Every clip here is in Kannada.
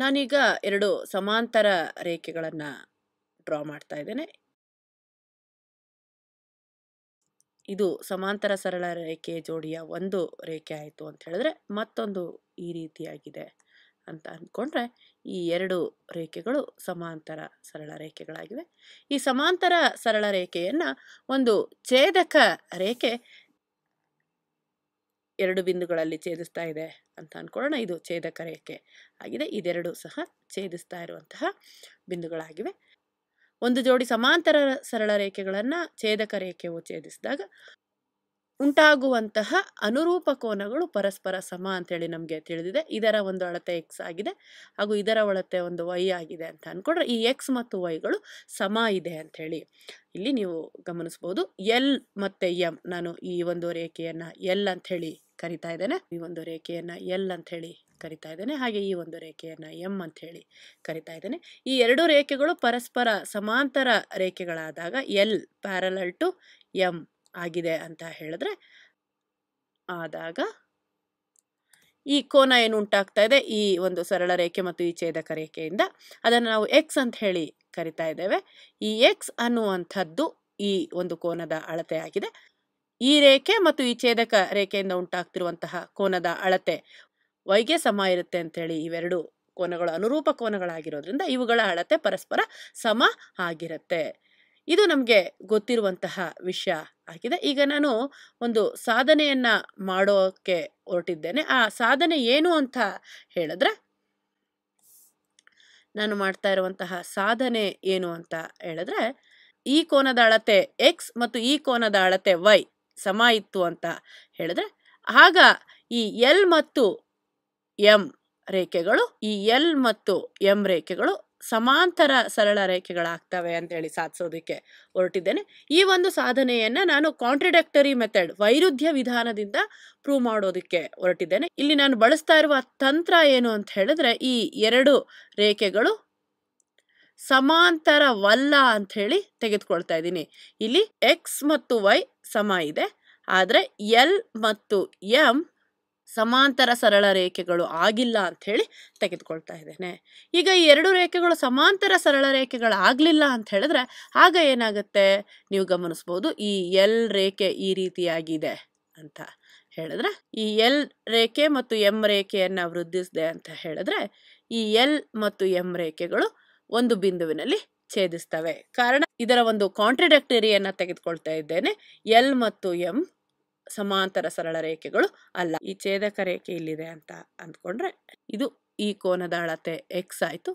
ನಾನೀಗ ಎರಡು ಸಮಾಂತರ ರೇಖೆಗಳನ್ನು ಡ್ರಾ ಮಾಡ್ತಾ ಇದ್ದೇನೆ ಇದು ಸಮಾಂತರ ಸರಳ ರೇಖೆ ಜೋಡಿಯ ಒಂದು ರೇಖೆ ಆಯಿತು ಅಂತ ಹೇಳಿದ್ರೆ ಮತ್ತೊಂದು ಈ ರೀತಿಯಾಗಿದೆ ಅಂತ ಅಂದ್ಕೊಂಡ್ರೆ ಈ ಎರಡು ರೇಖೆಗಳು ಸಮಾಂತರ ಸರಳ ರೇಖೆಗಳಾಗಿವೆ ಈ ಸಮಾಂತರ ಸರಳ ರೇಖೆಯನ್ನು ಒಂದು ಛೇದಕ ರೇಖೆ ಎರಡು ಬಿಂದುಗಳಲ್ಲಿ ಛೇದಿಸ್ತಾ ಇದೆ ಅಂತ ಅಂದ್ಕೊಳ್ಳೋಣ ಇದು ಛೇದಕ ರೇಖೆ ಆಗಿದೆ ಇದೆರಡು ಸಹ ಛೇದಿಸ್ತಾ ಇರುವಂತಹ ಬಿಂದುಗಳಾಗಿವೆ ಒಂದು ಜೋಡಿ ಸಮಾಂತರ ಸರಳ ರೇಖೆಗಳನ್ನು ಛೇದಕ ರೇಖೆಯು ಛೇದಿಸಿದಾಗ ಉಂಟಾಗುವಂತಹ ಅನುರೂಪ ಕೋನಗಳು ಪರಸ್ಪರ ಸಮ ಅಂಥೇಳಿ ನಮಗೆ ತಿಳಿದಿದೆ ಇದರ ಒಂದು ಅಳತೆ ಎಕ್ಸ್ ಆಗಿದೆ ಹಾಗೂ ಇದರ ಅಳತೆ ಒಂದು ವೈ ಆಗಿದೆ ಅಂತ ಅಂದ್ಕೊಂಡ್ರೆ ಈ ಎಕ್ಸ್ ಮತ್ತು ವೈಗಳು ಸಮ ಇದೆ ಅಂಥೇಳಿ ಇಲ್ಲಿ ನೀವು ಗಮನಿಸ್ಬೋದು ಎಲ್ ಮತ್ತು ಎಮ್ ನಾನು ಈ ಒಂದು ರೇಖೆಯನ್ನು ಎಲ್ ಅಂಥೇಳಿ ಕರಿತಾ ಇದ್ದೇನೆ ಈ ಒಂದು ರೇಖೆಯನ್ನು ಎಲ್ ಅಂಥೇಳಿ ಕರಿತಾ ಇದ್ದೇನೆ ಹಾಗೆ ಈ ಒಂದು ರೇಖೆಯನ್ನು ಎಮ್ ಅಂತ ಹೇಳಿ ಕರಿತಾ ಇದ್ದೇನೆ ಈ ಎರಡು ರೇಖೆಗಳು ಪರಸ್ಪರ ಸಮಾಂತರ ರೇಖೆಗಳಾದಾಗ ಎಲ್ ಪ್ಯಾರಲಲ್ ಟು ಎಂ ಆಗಿದೆ ಅಂತ ಹೇಳಿದ್ರೆ ಆದಾಗ ಈ ಕೋನ ಏನು ಉಂಟಾಗ್ತಾ ಇದೆ ಈ ಒಂದು ಸರಳ ರೇಖೆ ಮತ್ತು ಈ ಛೇದಕ ರೇಖೆಯಿಂದ ಅದನ್ನು ನಾವು ಎಕ್ಸ್ ಅಂತ ಹೇಳಿ ಕರಿತಾ ಇದ್ದೇವೆ ಈ ಎಕ್ಸ್ ಅನ್ನುವಂಥದ್ದು ಈ ಒಂದು ಕೋನದ ಅಳತೆ ಆಗಿದೆ ಈ ರೇಖೆ ಮತ್ತು ಈ ಛೇದಕ ರೇಖೆಯಿಂದ ಉಂಟಾಗ್ತಿರುವಂತಹ ಕೋನದ ಅಳತೆ ವೈಗೆ ಸಮ ಇರುತ್ತೆ ಅಂತೇಳಿ ಇವೆರಡು ಕೋನಗಳು ಅನುರೂಪ ಕೋನಗಳಾಗಿರೋದ್ರಿಂದ ಇವುಗಳ ಅಳತೆ ಪರಸ್ಪರ ಸಮ ಆಗಿರುತ್ತೆ ಇದು ನಮಗೆ ಗೊತ್ತಿರುವಂತಹ ವಿಷಯ ಆಗಿದೆ ಈಗ ನಾನು ಒಂದು ಸಾಧನೆಯನ್ನ ಮಾಡೋಕ್ಕೆ ಹೊರಟಿದ್ದೇನೆ ಆ ಸಾಧನೆ ಏನು ಅಂತ ಹೇಳಿದ್ರೆ ನಾನು ಮಾಡ್ತಾ ಇರುವಂತಹ ಸಾಧನೆ ಏನು ಅಂತ ಹೇಳಿದ್ರೆ ಈ ಕೋನದ ಅಳತೆ ಎಕ್ಸ್ ಮತ್ತು ಈ ಕೋನದ ಅಳತೆ ವೈ ಸಮ ಇತ್ತು ಅಂತ ಹೇಳಿದ್ರೆ ಆಗ ಈ ಎಲ್ ಮತ್ತು ಎಂ ರೇಖೆಗಳು ಈ ಎಲ್ ಮತ್ತು ಎಂ ರೇಖೆಗಳು ಸಮಾಂತರ ಸರಳ ರೇಖೆಗಳಾಗ್ತವೆ ಅಂತೇಳಿ ಸಾಧಿಸೋದಕ್ಕೆ ಹೊರಟಿದ್ದೇನೆ ಈ ಒಂದು ಸಾಧನೆಯನ್ನು ನಾನು ಕಾಂಟ್ರಡಕ್ಟರಿ ಮೆಥಡ್ ವೈರುಧ್ಯ ವಿಧಾನದಿಂದ ಪ್ರೂವ್ ಮಾಡೋದಕ್ಕೆ ಹೊರಟಿದ್ದೇನೆ ಇಲ್ಲಿ ನಾನು ಬಳಸ್ತಾ ಇರುವ ತಂತ್ರ ಏನು ಅಂತ ಹೇಳಿದ್ರೆ ಈ ಎರಡು ರೇಖೆಗಳು ಸಮಾಂತರವಲ್ಲ ಹೇಳಿ ತೆಗೆದುಕೊಳ್ತಾ ಇದ್ದೀನಿ ಇಲ್ಲಿ ಎಕ್ಸ್ ಮತ್ತು ವೈ ಸಮ ಇದೆ ಆದರೆ ಎಲ್ ಮತ್ತು ಎಂ ಸಮಾಂತರ ಸರಳ ರೇಖೆಗಳು ಆಗಿಲ್ಲ ಹೇಳಿ ತೆಗೆದುಕೊಳ್ತಾ ಇದ್ದೇನೆ ಈಗ ಈ ಎರಡು ರೇಖೆಗಳು ಸಮಾಂತರ ಸರಳ ರೇಖೆಗಳು ಆಗಲಿಲ್ಲ ಅಂತ ಹೇಳಿದ್ರೆ ಆಗ ಏನಾಗುತ್ತೆ ನೀವು ಗಮನಿಸ್ಬೋದು ಈ ಎಲ್ ರೇಖೆ ಈ ರೀತಿಯಾಗಿದೆ ಅಂತ ಹೇಳಿದ್ರೆ ಈ ಎಲ್ ರೇಖೆ ಮತ್ತು ಎಂ ರೇಖೆಯನ್ನು ವೃದ್ಧಿಸಿದೆ ಅಂತ ಹೇಳಿದ್ರೆ ಈ ಎಲ್ ಮತ್ತು ಎಂ ರೇಖೆಗಳು ಒಂದು ಬಿಂದುವಿನಲ್ಲಿ ಛೇದಿಸ್ತವೆ ಕಾರಣ ಇದರ ಒಂದು ಕಾಂಟ್ರಡಕ್ಟರಿಯನ್ನು ತೆಗೆದುಕೊಳ್ತಾ ಇದ್ದೇನೆ ಎಲ್ ಮತ್ತು ಎಂ ಸಮಾಂತರ ಸರಳ ರೇಖೆಗಳು ಅಲ್ಲ ಈ ಛೇದಕ ರೇಖೆ ಇಲ್ಲಿದೆ ಅಂತ ಅಂದ್ಕೊಂಡ್ರೆ ಇದು ಈ ಕೋನದ ಅಳತೆ ಎಕ್ಸ್ ಆಯಿತು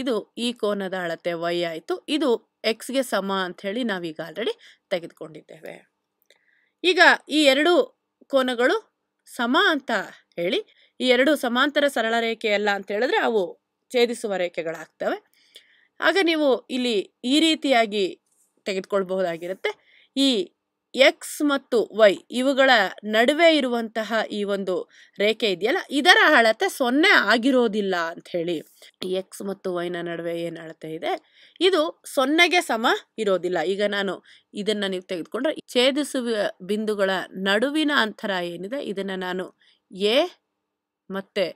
ಇದು ಈ ಕೋನದ ಅಳತೆ ವೈ ಆಯಿತು ಇದು ಎಕ್ಸ್ಗೆ ಸಮ ಅಂತ ಅಂಥೇಳಿ ನಾವೀಗ ಆಲ್ರೆಡಿ ತೆಗೆದುಕೊಂಡಿದ್ದೇವೆ ಈಗ ಈ ಎರಡು ಕೋನಗಳು ಸಮ ಅಂತ ಹೇಳಿ ಈ ಎರಡು ಸಮಾಂತರ ಸರಳ ರೇಖೆ ಅಲ್ಲ ಅಂತ ಹೇಳಿದ್ರೆ ಅವು ಛೇದಿಸುವ ರೇಖೆಗಳಾಗ್ತವೆ ಆಗ ನೀವು ಇಲ್ಲಿ ಈ ರೀತಿಯಾಗಿ ತೆಗೆದುಕೊಳ್ಬಹುದಾಗಿರುತ್ತೆ ಈ ಎಕ್ಸ್ ಮತ್ತು ವೈ ಇವುಗಳ ನಡುವೆ ಇರುವಂತಹ ಈ ಒಂದು ರೇಖೆ ಇದೆಯಲ್ಲ ಇದರ ಅಳತೆ ಸೊನ್ನೆ ಆಗಿರೋದಿಲ್ಲ ಅಂತ ಹೇಳಿ ಎಕ್ಸ್ ಮತ್ತು ವೈನ ನಡುವೆ ಏನು ಅಳತೆ ಇದೆ ಇದು ಸೊನ್ನೆಗೆ ಸಮ ಇರೋದಿಲ್ಲ ಈಗ ನಾನು ಇದನ್ನ ನೀವು ತೆಗೆದುಕೊಂಡ್ರೆ ಛೇದಿಸುವ ಬಿಂದುಗಳ ನಡುವಿನ ಅಂತರ ಏನಿದೆ ಇದನ್ನ ನಾನು ಎ ಮತ್ತೆ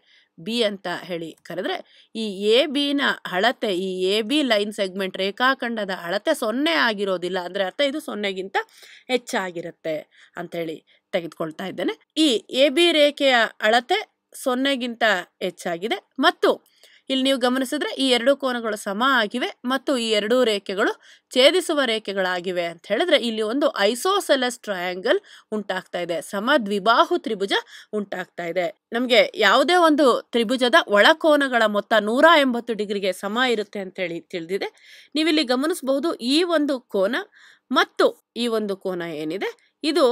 ಬಿ ಅಂತ ಹೇಳಿ ಕರೆದ್ರೆ ಈ ಎ ಬಿನ ಅಳತೆ ಈ ಎ ಬಿ ಲೈನ್ ಸೆಗ್ಮೆಂಟ್ ರೇಖಾಖಂಡದ ಅಳತೆ ಸೊನ್ನೆ ಆಗಿರೋದಿಲ್ಲ ಅಂದರೆ ಅರ್ಥ ಇದು ಸೊನ್ನೆಗಿಂತ ಹೆಚ್ಚಾಗಿರುತ್ತೆ ಅಂತ ಹೇಳಿ ತೆಗೆದುಕೊಳ್ತಾ ಇದ್ದೇನೆ ಈ ಎ ಬಿ ರೇಖೆಯ ಅಳತೆ ಸೊನ್ನೆಗಿಂತ ಹೆಚ್ಚಾಗಿದೆ ಮತ್ತು ಇಲ್ಲಿ ನೀವು ಗಮನಿಸಿದ್ರೆ ಈ ಎರಡು ಕೋನಗಳು ಸಮ ಆಗಿವೆ ಮತ್ತು ಈ ಎರಡೂ ರೇಖೆಗಳು ಛೇದಿಸುವ ರೇಖೆಗಳಾಗಿವೆ ಅಂತ ಹೇಳಿದ್ರೆ ಇಲ್ಲಿ ಒಂದು ಐಸೋಸೆಲಸ್ ಟ್ರಯಾಂಗಲ್ ಉಂಟಾಗ್ತಾ ಇದೆ ಸಮ ದ್ವಿಬಾಹು ತ್ರಿಭುಜ ಉಂಟಾಗ್ತಾ ಇದೆ ನಮಗೆ ಯಾವುದೇ ಒಂದು ತ್ರಿಭುಜದ ಒಳಕೋನಗಳ ಮೊತ್ತ ನೂರ ಎಂಬತ್ತು ಡಿಗ್ರಿಗೆ ಸಮ ಇರುತ್ತೆ ಅಂತ ಹೇಳಿ ತಿಳಿದಿದೆ ನೀವಿಲ್ಲಿ ಗಮನಿಸಬಹುದು ಈ ಒಂದು ಕೋನ ಮತ್ತು ಈ ಒಂದು ಕೋನ ಏನಿದೆ ಇದು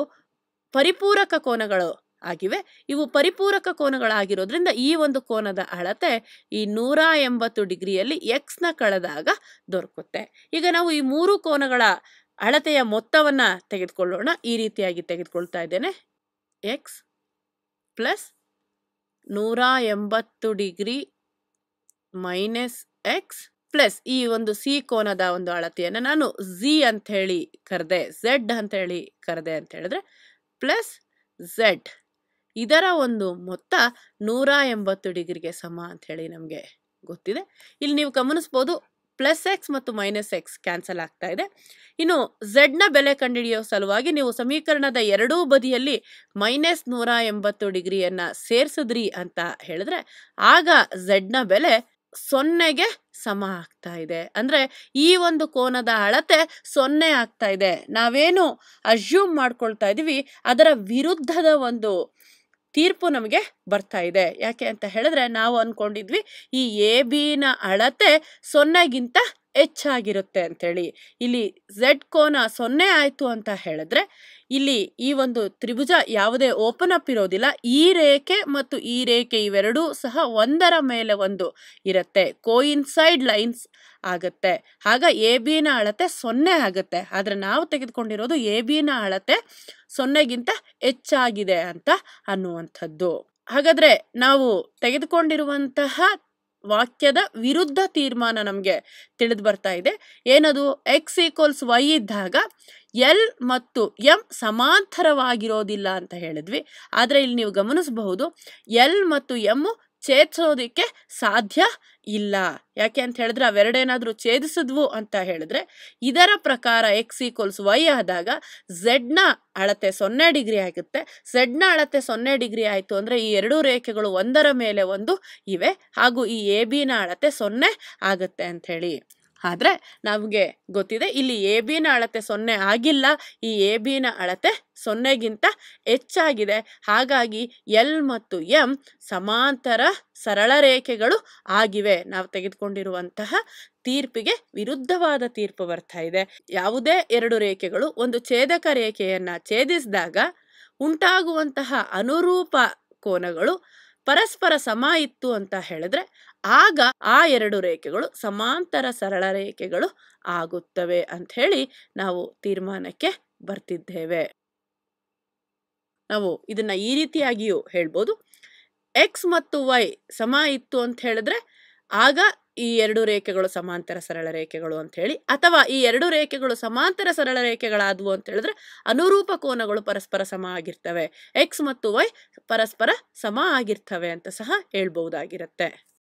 ಪರಿಪೂರಕ ಕೋನಗಳು ಆಗಿವೆ ಇವು ಪರಿಪೂರಕ ಕೋನಗಳಾಗಿರೋದ್ರಿಂದ ಈ ಒಂದು ಕೋನದ ಅಳತೆ ಈ ನೂರ ಎಂಬತ್ತು ಡಿಗ್ರಿಯಲ್ಲಿ ಎಕ್ಸ್ನ ಕಳೆದಾಗ ದೊರಕುತ್ತೆ ಈಗ ನಾವು ಈ ಮೂರು ಕೋನಗಳ ಅಳತೆಯ ಮೊತ್ತವನ್ನು ತೆಗೆದುಕೊಳ್ಳೋಣ ಈ ರೀತಿಯಾಗಿ ತೆಗೆದುಕೊಳ್ತಾ ಇದ್ದೇನೆ ಎಕ್ಸ್ ಪ್ಲಸ್ ನೂರ ಎಂಬತ್ತು ಡಿಗ್ರಿ ಮೈನಸ್ ಎಕ್ಸ್ ಪ್ಲಸ್ ಈ ಒಂದು ಸಿ ಕೋನದ ಒಂದು ಅಳತೆಯನ್ನು ನಾನು ಝಿ ಅಂತ ಹೇಳಿ ಕರೆದೆ ಝೆಡ್ ಅಂತ ಹೇಳಿ ಕರೆದೆ ಅಂತ ಹೇಳಿದ್ರೆ ಪ್ಲಸ್ ಝೆಡ್ ಇದರ ಒಂದು ಮೊತ್ತ ನೂರ ಎಂಬತ್ತು ಡಿಗ್ರಿಗೆ ಸಮ ಅಂತ ಹೇಳಿ ನಮಗೆ ಗೊತ್ತಿದೆ ಇಲ್ಲಿ ನೀವು ಗಮನಿಸ್ಬೋದು ಪ್ಲಸ್ ಎಕ್ಸ್ ಮತ್ತು ಮೈನಸ್ ಎಕ್ಸ್ ಕ್ಯಾನ್ಸಲ್ ಆಗ್ತಾ ಇದೆ ಇನ್ನು ಝಡ್ನ ಬೆಲೆ ಕಂಡುಹಿಡಿಯೋ ಸಲುವಾಗಿ ನೀವು ಸಮೀಕರಣದ ಎರಡೂ ಬದಿಯಲ್ಲಿ ಮೈನಸ್ ನೂರ ಎಂಬತ್ತು ಡಿಗ್ರಿಯನ್ನು ಸೇರಿಸಿದ್ರಿ ಅಂತ ಹೇಳಿದ್ರೆ ಆಗ ಝಡ್ನ ಬೆಲೆ ಸೊನ್ನೆಗೆ ಸಮ ಆಗ್ತಾ ಇದೆ ಅಂದರೆ ಈ ಒಂದು ಕೋನದ ಅಳತೆ ಸೊನ್ನೆ ಆಗ್ತಾ ಇದೆ ನಾವೇನು ಅಸ್ಯೂಮ್ ಮಾಡ್ಕೊಳ್ತಾ ಇದ್ದೀವಿ ಅದರ ವಿರುದ್ಧದ ಒಂದು ತೀರ್ಪು ನಮಗೆ ಬರ್ತಾ ಇದೆ ಯಾಕೆ ಅಂತ ಹೇಳಿದ್ರೆ ನಾವು ಅನ್ಕೊಂಡಿದ್ವಿ ಈ ಎ ಬಿನ ಅಳತೆ ಸೊನ್ನೆಗಿಂತ ಹೆಚ್ಚಾಗಿರುತ್ತೆ ಅಂಥೇಳಿ ಇಲ್ಲಿ ಝೆಡ್ ಕೋನ ಸೊನ್ನೆ ಆಯಿತು ಅಂತ ಹೇಳಿದ್ರೆ ಇಲ್ಲಿ ಈ ಒಂದು ತ್ರಿಭುಜ ಯಾವುದೇ ಓಪನ್ ಅಪ್ ಇರೋದಿಲ್ಲ ಈ ರೇಖೆ ಮತ್ತು ಈ ರೇಖೆ ಇವೆರಡೂ ಸಹ ಒಂದರ ಮೇಲೆ ಒಂದು ಇರುತ್ತೆ ಸೈಡ್ ಲೈನ್ಸ್ ಆಗುತ್ತೆ ಆಗ ಎ ಬಿನ ಅಳತೆ ಸೊನ್ನೆ ಆಗುತ್ತೆ ಆದರೆ ನಾವು ತೆಗೆದುಕೊಂಡಿರೋದು ಎ ಬಿನ ಅಳತೆ ಸೊನ್ನೆಗಿಂತ ಹೆಚ್ಚಾಗಿದೆ ಅಂತ ಅನ್ನುವಂಥದ್ದು ಹಾಗಾದರೆ ನಾವು ತೆಗೆದುಕೊಂಡಿರುವಂತಹ ವಾಕ್ಯದ ವಿರುದ್ಧ ತೀರ್ಮಾನ ನಮಗೆ ತಿಳಿದು ಬರ್ತಾ ಇದೆ ಏನದು ಎಕ್ಸ್ ಈಕ್ವಲ್ಸ್ ವೈ ಇದ್ದಾಗ ಎಲ್ ಮತ್ತು ಎಂ ಸಮಾಂತರವಾಗಿರೋದಿಲ್ಲ ಅಂತ ಹೇಳಿದ್ವಿ ಆದರೆ ಇಲ್ಲಿ ನೀವು ಗಮನಿಸಬಹುದು ಎಲ್ ಮತ್ತು ಎಮ್ ಛೇದಿಸೋದಿಕ್ಕೆ ಸಾಧ್ಯ ಇಲ್ಲ ಯಾಕೆ ಅಂತ ಹೇಳಿದ್ರೆ ಅವೆರಡೇನಾದರೂ ಛೇದಿಸಿದ್ವು ಅಂತ ಹೇಳಿದ್ರೆ ಇದರ ಪ್ರಕಾರ ಎಕ್ಸ್ ಈಕ್ವಲ್ಸ್ ವೈ ಆದಾಗ ಝೆಡ್ನ ಅಳತೆ ಸೊನ್ನೆ ಡಿಗ್ರಿ ಆಗುತ್ತೆ ಝೆಡ್ನ ಅಳತೆ ಸೊನ್ನೆ ಡಿಗ್ರಿ ಆಯಿತು ಅಂದರೆ ಈ ಎರಡೂ ರೇಖೆಗಳು ಒಂದರ ಮೇಲೆ ಒಂದು ಇವೆ ಹಾಗೂ ಈ ಎ ಬಿನ ಅಳತೆ ಸೊನ್ನೆ ಆಗುತ್ತೆ ಅಂಥೇಳಿ ಆದರೆ ನಮಗೆ ಗೊತ್ತಿದೆ ಇಲ್ಲಿ ಎ ಬಿನ ಅಳತೆ ಸೊನ್ನೆ ಆಗಿಲ್ಲ ಈ ಎ ಬಿನ ಅಳತೆ ಸೊನ್ನೆಗಿಂತ ಹೆಚ್ಚಾಗಿದೆ ಹಾಗಾಗಿ ಎಲ್ ಮತ್ತು ಎಂ ಸಮಾಂತರ ಸರಳ ರೇಖೆಗಳು ಆಗಿವೆ ನಾವು ತೆಗೆದುಕೊಂಡಿರುವಂತಹ ತೀರ್ಪಿಗೆ ವಿರುದ್ಧವಾದ ತೀರ್ಪು ಬರ್ತಾ ಇದೆ ಯಾವುದೇ ಎರಡು ರೇಖೆಗಳು ಒಂದು ಛೇದಕ ರೇಖೆಯನ್ನು ಛೇದಿಸಿದಾಗ ಉಂಟಾಗುವಂತಹ ಅನುರೂಪ ಕೋನಗಳು ಪರಸ್ಪರ ಸಮ ಇತ್ತು ಅಂತ ಹೇಳಿದ್ರೆ ಆಗ ಆ ಎರಡು ರೇಖೆಗಳು ಸಮಾಂತರ ಸರಳ ರೇಖೆಗಳು ಆಗುತ್ತವೆ ಅಂತ ಹೇಳಿ ನಾವು ತೀರ್ಮಾನಕ್ಕೆ ಬರ್ತಿದ್ದೇವೆ ನಾವು ಇದನ್ನ ಈ ರೀತಿಯಾಗಿಯೂ ಹೇಳ್ಬೋದು ಎಕ್ಸ್ ಮತ್ತು ವೈ ಸಮ ಇತ್ತು ಅಂತ ಹೇಳಿದ್ರೆ ಆಗ ಈ ಎರಡು ರೇಖೆಗಳು ಸಮಾಂತರ ಸರಳ ರೇಖೆಗಳು ಅಂತ ಹೇಳಿ ಅಥವಾ ಈ ಎರಡು ರೇಖೆಗಳು ಸಮಾಂತರ ಸರಳ ರೇಖೆಗಳಾದವು ಅಂತ ಹೇಳಿದ್ರೆ ಅನುರೂಪ ಕೋನಗಳು ಪರಸ್ಪರ ಸಮ ಆಗಿರ್ತವೆ ಎಕ್ಸ್ ಮತ್ತು ವೈ ಪರಸ್ಪರ ಸಮ ಆಗಿರ್ತವೆ ಅಂತ ಸಹ ಹೇಳ್ಬಹುದಾಗಿರುತ್ತೆ